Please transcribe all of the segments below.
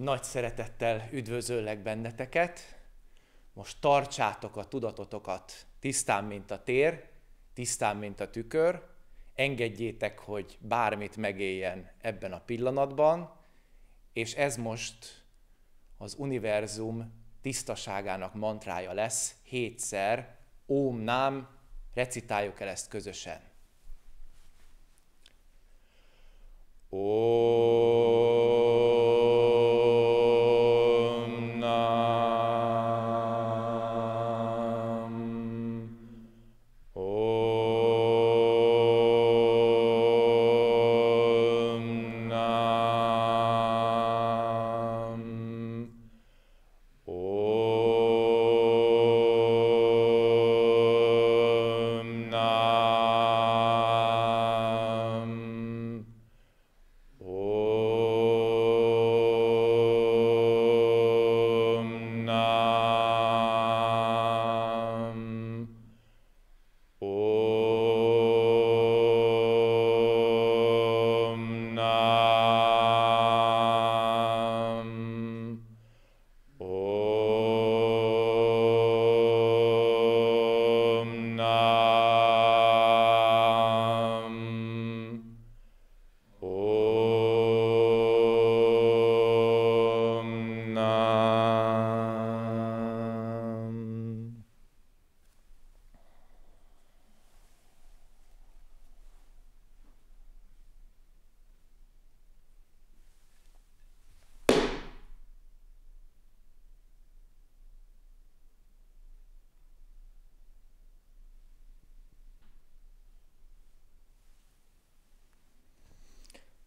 Nagy szeretettel üdvözöllek benneteket. Most tartsátok a tudatotokat tisztán, mint a tér, tisztán, mint a tükör. Engedjétek, hogy bármit megéljen ebben a pillanatban, és ez most az univerzum tisztaságának mantrája lesz, hétszer, óm nám, recitáljuk el ezt közösen. Om.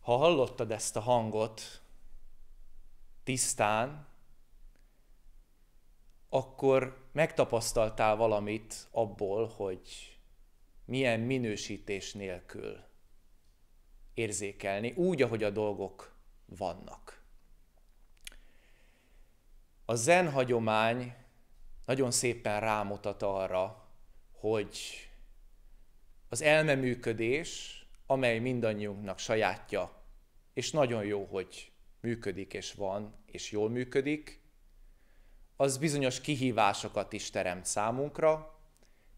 ha hallottad ezt a hangot tisztán, akkor megtapasztaltál valamit abból, hogy milyen minősítés nélkül érzékelni, úgy, ahogy a dolgok vannak. A zen hagyomány nagyon szépen rámutat arra, hogy az elmeműködés amely mindannyiunknak sajátja, és nagyon jó, hogy működik és van, és jól működik, az bizonyos kihívásokat is teremt számunkra,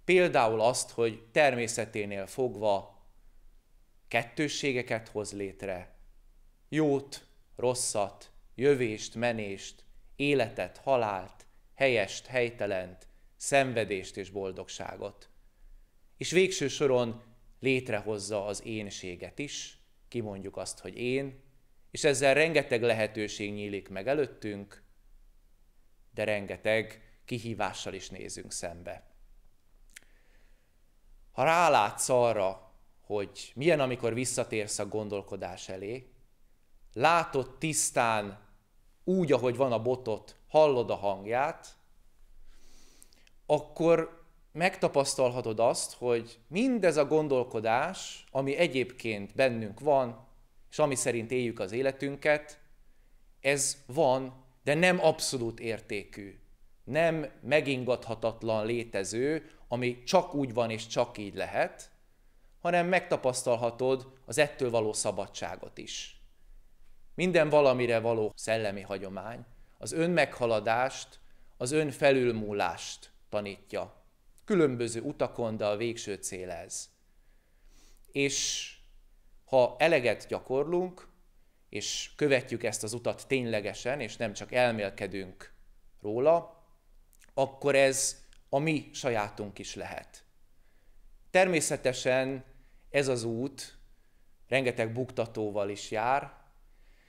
például azt, hogy természeténél fogva kettősségeket hoz létre, jót, rosszat, jövést, menést, életet, halált, helyest, helytelent, szenvedést és boldogságot. És végső soron létrehozza az énséget is, kimondjuk azt, hogy én, és ezzel rengeteg lehetőség nyílik meg előttünk, de rengeteg kihívással is nézünk szembe. Ha rálátsz arra, hogy milyen, amikor visszatérsz a gondolkodás elé, látod tisztán úgy, ahogy van a botot, hallod a hangját, akkor megtapasztalhatod azt, hogy mindez a gondolkodás, ami egyébként bennünk van, és ami szerint éljük az életünket, ez van, de nem abszolút értékű, nem megingathatatlan létező, ami csak úgy van és csak így lehet, hanem megtapasztalhatod az ettől való szabadságot is. Minden valamire való szellemi hagyomány az önmeghaladást, az önfelülmúlást tanítja különböző utakon, de a végső cél ez. És ha eleget gyakorlunk, és követjük ezt az utat ténylegesen, és nem csak elmélkedünk róla, akkor ez a mi sajátunk is lehet. Természetesen ez az út rengeteg buktatóval is jár.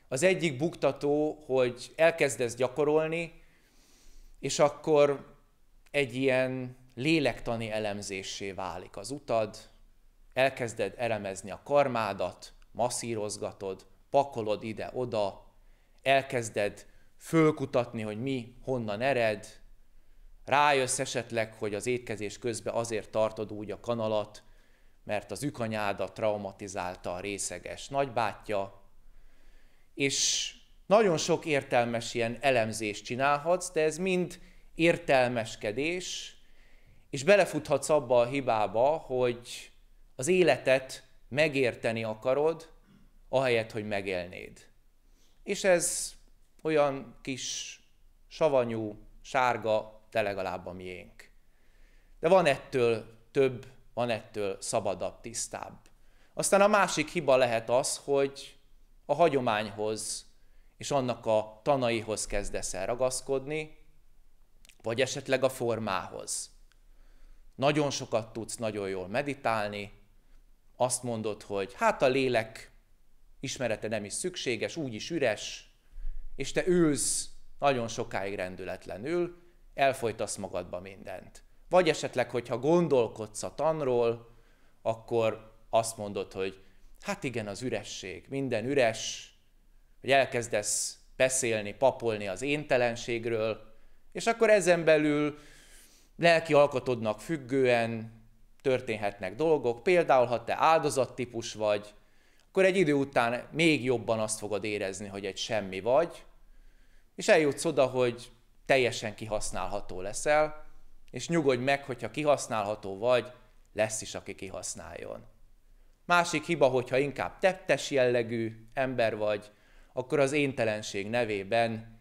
Az egyik buktató, hogy elkezdesz gyakorolni, és akkor egy ilyen lélektani elemzésé válik az utad, elkezded elemezni a karmádat, masszírozgatod, pakolod ide-oda, elkezded fölkutatni, hogy mi honnan ered, rájössz esetleg, hogy az étkezés közben azért tartod úgy a kanalat, mert az ükanyádat traumatizálta a részeges nagybátyja, és nagyon sok értelmes ilyen elemzést csinálhatsz, de ez mind értelmeskedés, és belefuthatsz abba a hibába, hogy az életet megérteni akarod, ahelyett, hogy megélnéd. És ez olyan kis savanyú, sárga, de legalább a miénk. De van ettől több, van ettől szabadabb, tisztább. Aztán a másik hiba lehet az, hogy a hagyományhoz és annak a tanaihoz kezdesz el ragaszkodni, vagy esetleg a formához nagyon sokat tudsz nagyon jól meditálni, azt mondod, hogy hát a lélek ismerete nem is szükséges, úgy is üres, és te ülsz nagyon sokáig rendületlenül, elfolytasz magadba mindent. Vagy esetleg, hogyha gondolkodsz a tanról, akkor azt mondod, hogy hát igen, az üresség, minden üres, hogy elkezdesz beszélni, papolni az éntelenségről, és akkor ezen belül lelki alkatodnak függően történhetnek dolgok, például ha te áldozattípus vagy, akkor egy idő után még jobban azt fogod érezni, hogy egy semmi vagy, és eljutsz oda, hogy teljesen kihasználható leszel, és nyugodj meg, hogyha kihasználható vagy, lesz is, aki kihasználjon. Másik hiba, hogyha inkább tettes jellegű ember vagy, akkor az éntelenség nevében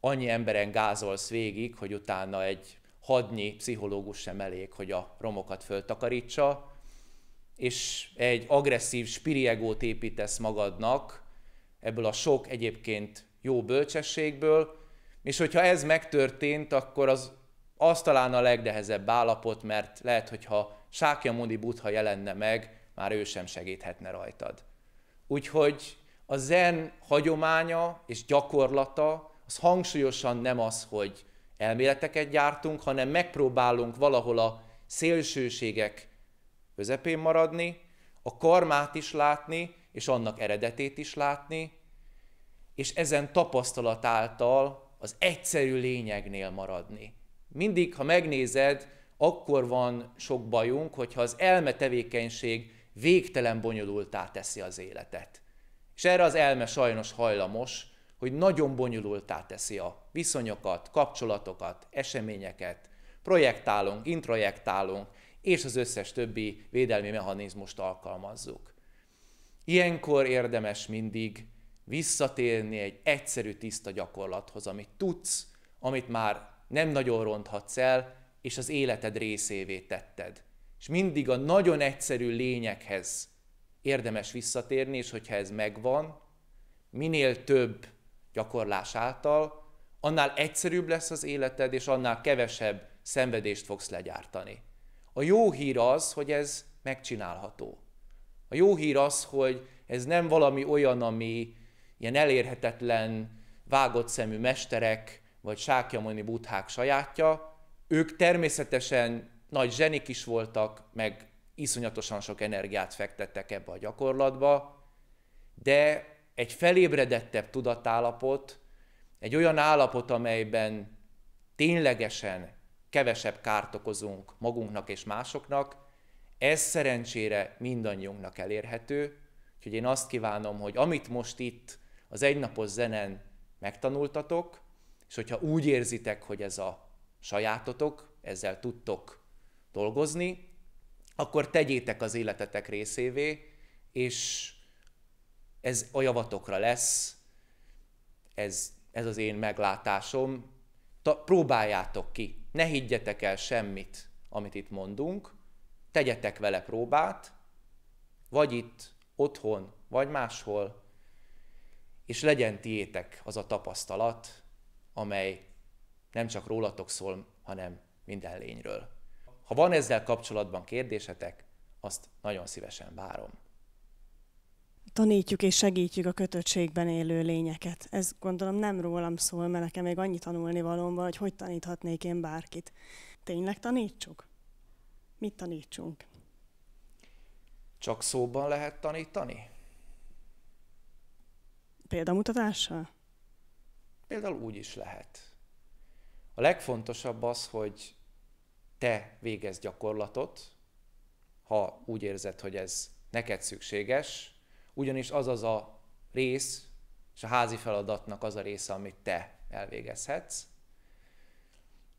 annyi emberen gázolsz végig, hogy utána egy hadnyi pszichológus sem elég, hogy a romokat föltakarítsa, és egy agresszív spiriegót építesz magadnak ebből a sok egyébként jó bölcsességből, és hogyha ez megtörtént, akkor az, az talán a legdehezebb állapot, mert lehet, hogyha Sákyamundi Buddha jelenne meg, már ő sem segíthetne rajtad. Úgyhogy a zen hagyománya és gyakorlata az hangsúlyosan nem az, hogy elméleteket gyártunk, hanem megpróbálunk valahol a szélsőségek közepén maradni, a karmát is látni, és annak eredetét is látni, és ezen tapasztalat által az egyszerű lényegnél maradni. Mindig, ha megnézed, akkor van sok bajunk, hogyha az elme tevékenység végtelen bonyolultá teszi az életet. És erre az elme sajnos hajlamos, hogy nagyon bonyolultá teszi a viszonyokat, kapcsolatokat, eseményeket, projektálunk, introjektálunk, és az összes többi védelmi mechanizmust alkalmazzuk. Ilyenkor érdemes mindig visszatérni egy egyszerű, tiszta gyakorlathoz, amit tudsz, amit már nem nagyon ronthatsz el, és az életed részévé tetted. És mindig a nagyon egyszerű lényekhez érdemes visszatérni, és hogyha ez megvan, minél több gyakorlás által, annál egyszerűbb lesz az életed, és annál kevesebb szenvedést fogsz legyártani. A jó hír az, hogy ez megcsinálható. A jó hír az, hogy ez nem valami olyan, ami ilyen elérhetetlen, vágott szemű mesterek vagy sákjamoni buthák sajátja. Ők természetesen nagy zsenik is voltak, meg iszonyatosan sok energiát fektettek ebbe a gyakorlatba, de egy felébredettebb tudatállapot, egy olyan állapot, amelyben ténylegesen kevesebb kárt okozunk magunknak és másoknak, ez szerencsére mindannyiunknak elérhető, úgyhogy én azt kívánom, hogy amit most itt az egynapos zenen megtanultatok, és hogyha úgy érzitek, hogy ez a sajátotok, ezzel tudtok dolgozni, akkor tegyétek az életetek részévé, és ez a javatokra lesz, ez, ez az én meglátásom, Ta, próbáljátok ki, ne higgyetek el semmit, amit itt mondunk, tegyetek vele próbát, vagy itt, otthon, vagy máshol, és legyen tiétek az a tapasztalat, amely nem csak rólatok szól, hanem minden lényről. Ha van ezzel kapcsolatban kérdésetek, azt nagyon szívesen várom tanítjuk és segítjük a kötöttségben élő lényeket. Ez gondolom nem rólam szól, mert nekem még annyi tanulni van, hogy hogy taníthatnék én bárkit. Tényleg tanítsuk? Mit tanítsunk? Csak szóban lehet tanítani? Példamutatással? Például úgy is lehet. A legfontosabb az, hogy te végezd gyakorlatot, ha úgy érzed, hogy ez neked szükséges, ugyanis az az a rész, és a házi feladatnak az a része, amit te elvégezhetsz.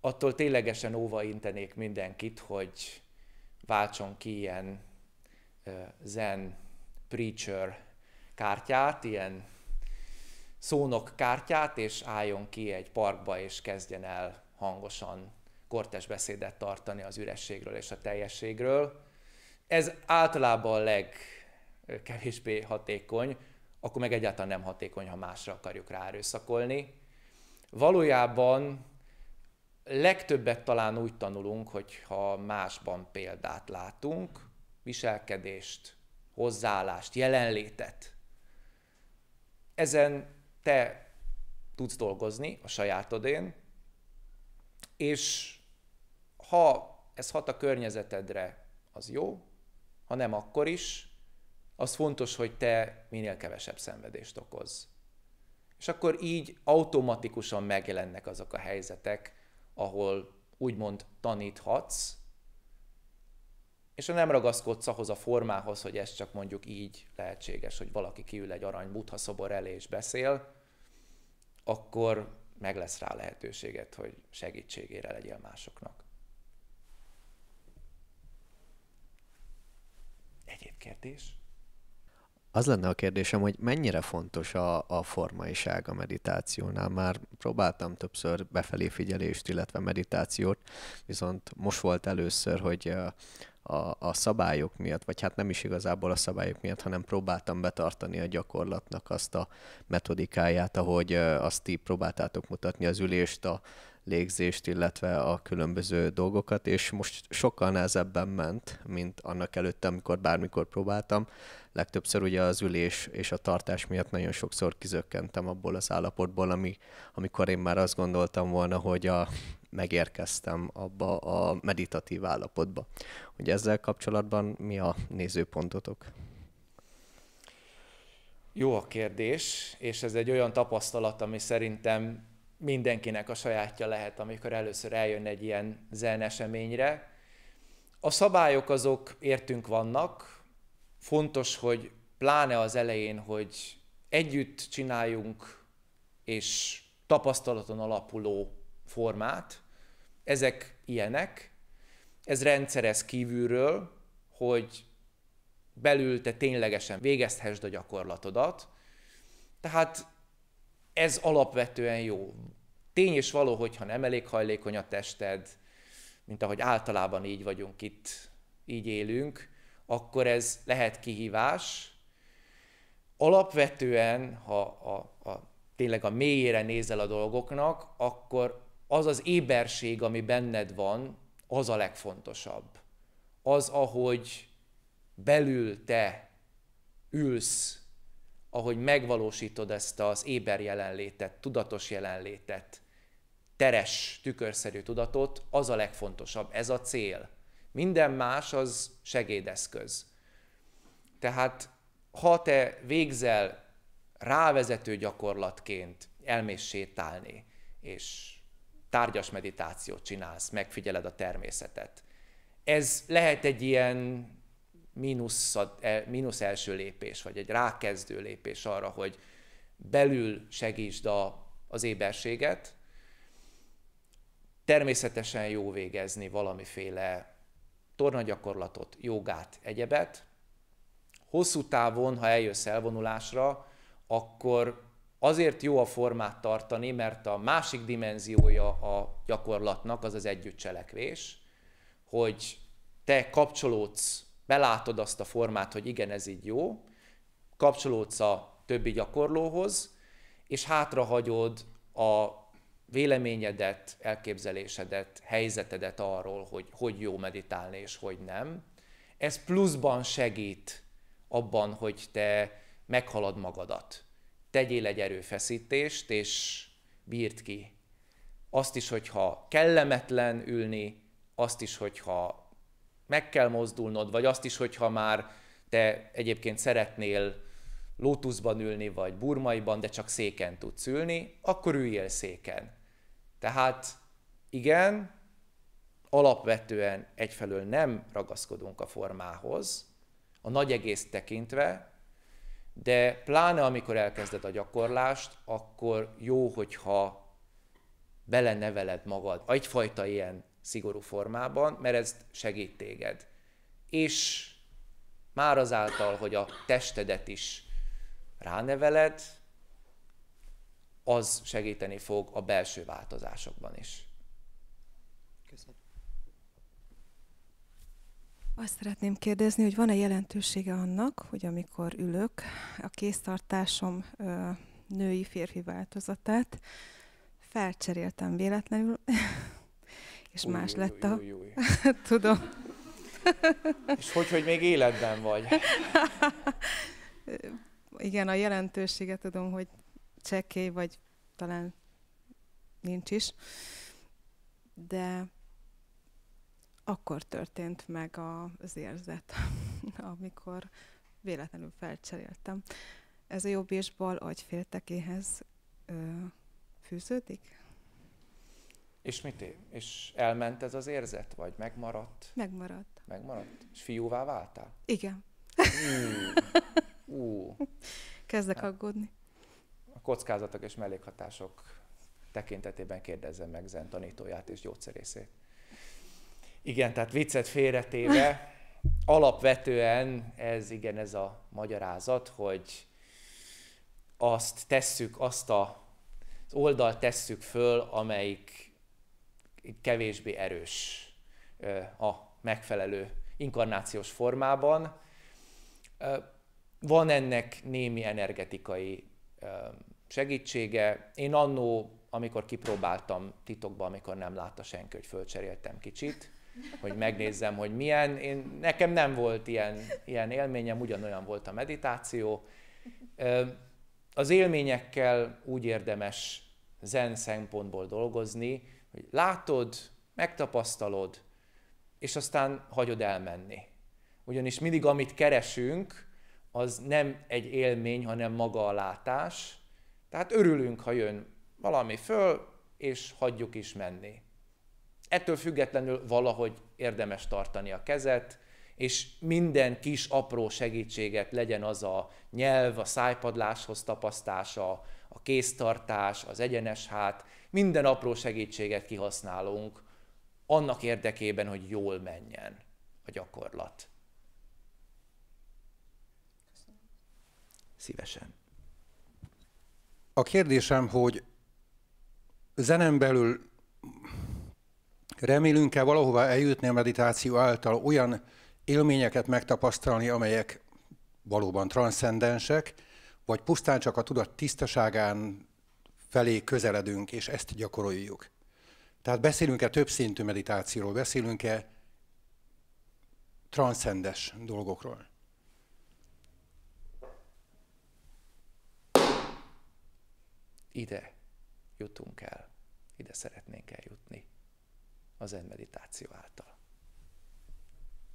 Attól ténylegesen óva intenék mindenkit, hogy váltson ki ilyen zen preacher kártyát, ilyen szónok kártyát, és álljon ki egy parkba, és kezdjen el hangosan kortes beszédet tartani az ürességről és a teljességről. Ez általában a leg, kevésbé hatékony, akkor meg egyáltalán nem hatékony, ha másra akarjuk ráerőszakolni. Valójában legtöbbet talán úgy tanulunk, hogyha másban példát látunk, viselkedést, hozzáállást, jelenlétet. Ezen te tudsz dolgozni a sajátodén, és ha ez hat a környezetedre, az jó, ha nem, akkor is, az fontos, hogy te minél kevesebb szenvedést okoz. És akkor így automatikusan megjelennek azok a helyzetek, ahol úgymond taníthatsz, és ha nem ragaszkodsz ahhoz a formához, hogy ez csak mondjuk így lehetséges, hogy valaki kiül egy arany butha szobor elé és beszél, akkor meg lesz rá lehetőséget, hogy segítségére legyél másoknak. Egyéb kérdés? Az lenne a kérdésem, hogy mennyire fontos a, a formaiság a meditációnál. Már próbáltam többször befelé figyelést, illetve meditációt, viszont most volt először, hogy a, a szabályok miatt, vagy hát nem is igazából a szabályok miatt, hanem próbáltam betartani a gyakorlatnak azt a metodikáját, ahogy azt ti próbáltátok mutatni az ülést, a légzést, illetve a különböző dolgokat, és most sokkal nehezebben ment, mint annak előtt, amikor bármikor próbáltam, legtöbbször ugye az ülés és a tartás miatt nagyon sokszor kizökkentem abból az állapotból, ami, amikor én már azt gondoltam volna, hogy a, megérkeztem abba a meditatív állapotba. Ugye ezzel kapcsolatban mi a nézőpontotok? Jó a kérdés, és ez egy olyan tapasztalat, ami szerintem mindenkinek a sajátja lehet, amikor először eljön egy ilyen zen eseményre. A szabályok azok értünk vannak, fontos, hogy pláne az elején, hogy együtt csináljunk és tapasztalaton alapuló formát. Ezek ilyenek. Ez rendszerez kívülről, hogy belül te ténylegesen végezhessd a gyakorlatodat. Tehát ez alapvetően jó. Tény és való, hogyha nem elég hajlékony a tested, mint ahogy általában így vagyunk itt, így élünk, akkor ez lehet kihívás. Alapvetően, ha a, a, tényleg a mélyére nézel a dolgoknak, akkor az az éberség, ami benned van, az a legfontosabb. Az, ahogy belül te ülsz, ahogy megvalósítod ezt az éber jelenlétet, tudatos jelenlétet, teres, tükörszerű tudatot, az a legfontosabb, ez a cél. Minden más az segédeszköz. Tehát ha te végzel rávezető gyakorlatként elmész sétálni, és tárgyas meditációt csinálsz, megfigyeled a természetet, ez lehet egy ilyen mínusz, e, mínusz első lépés, vagy egy rákezdő lépés arra, hogy belül segítsd a, az éberséget. Természetesen jó végezni valamiféle tornagyakorlatot, jogát, egyebet. Hosszú távon, ha eljössz elvonulásra, akkor azért jó a formát tartani, mert a másik dimenziója a gyakorlatnak az az együttcselekvés, hogy te kapcsolódsz, belátod azt a formát, hogy igen, ez így jó, kapcsolódsz a többi gyakorlóhoz, és hátrahagyod a véleményedet, elképzelésedet, helyzetedet arról, hogy hogy jó meditálni és hogy nem. Ez pluszban segít abban, hogy te meghalad magadat. Tegyél egy erőfeszítést, és bírd ki. Azt is, hogyha kellemetlen ülni, azt is, hogyha meg kell mozdulnod, vagy azt is, hogyha már te egyébként szeretnél lótuszban ülni, vagy burmaiban, de csak széken tudsz ülni, akkor üljél széken. Tehát igen, alapvetően egyfelől nem ragaszkodunk a formához, a nagy egész tekintve, de pláne amikor elkezded a gyakorlást, akkor jó, hogyha beleneveled magad egyfajta ilyen szigorú formában, mert ez segít téged. És már azáltal, hogy a testedet is ráneveled, az segíteni fog a belső változásokban is. Köszönöm. Azt szeretném kérdezni, hogy van-e jelentősége annak, hogy amikor ülök, a kéztartásom ö, női férfi változatát felcseréltem véletlenül, és új, más új, lett a... Új, új, új. Tudom. és hogy, hogy még életben vagy? igen, a jelentősége tudom, hogy csekély, vagy talán nincs is, de akkor történt meg a, az érzet, amikor véletlenül felcseréltem. Ez a jobb és bal agyféltekéhez ö, fűződik? És mit ér? És elment ez az érzet, vagy megmaradt? Megmaradt. Megmaradt. És fiúvá váltál? Igen. Ú. Kezdek hát. aggódni. A kockázatok és mellékhatások tekintetében kérdezzem meg zen tanítóját és gyógyszerészét. Igen, tehát viccet félretéve, alapvetően ez igen, ez a magyarázat, hogy azt tesszük, azt a, az oldalt tesszük föl, amelyik kevésbé erős a megfelelő inkarnációs formában. Van ennek némi energetikai segítsége. Én annó, amikor kipróbáltam titokban, amikor nem látta senki, hogy fölcseréltem kicsit, hogy megnézzem, hogy milyen. Én, nekem nem volt ilyen, ilyen élményem, ugyanolyan volt a meditáció. Az élményekkel úgy érdemes zen szempontból dolgozni, hogy látod, megtapasztalod, és aztán hagyod elmenni. Ugyanis mindig, amit keresünk, az nem egy élmény, hanem maga a látás. Tehát örülünk, ha jön valami föl, és hagyjuk is menni. Ettől függetlenül valahogy érdemes tartani a kezet, és minden kis apró segítséget legyen az a nyelv, a szájpadláshoz tapasztása, a kéztartás, az egyenes hát, minden apró segítséget kihasználunk annak érdekében, hogy jól menjen a gyakorlat. szívesen. A kérdésem, hogy zenem belül remélünk-e valahova eljutni a meditáció által olyan élményeket megtapasztalni, amelyek valóban transzcendensek, vagy pusztán csak a tudat tisztaságán felé közeledünk, és ezt gyakoroljuk. Tehát beszélünk-e többszintű meditációról, beszélünk-e transzcendes dolgokról? ide jutunk el, ide szeretnénk eljutni az egy meditáció által.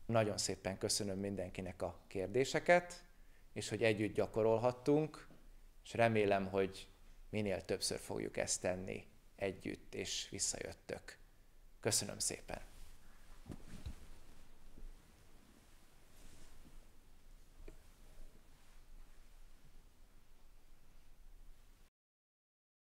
Nagyon szépen köszönöm mindenkinek a kérdéseket, és hogy együtt gyakorolhattunk, és remélem, hogy minél többször fogjuk ezt tenni együtt, és visszajöttök. Köszönöm szépen!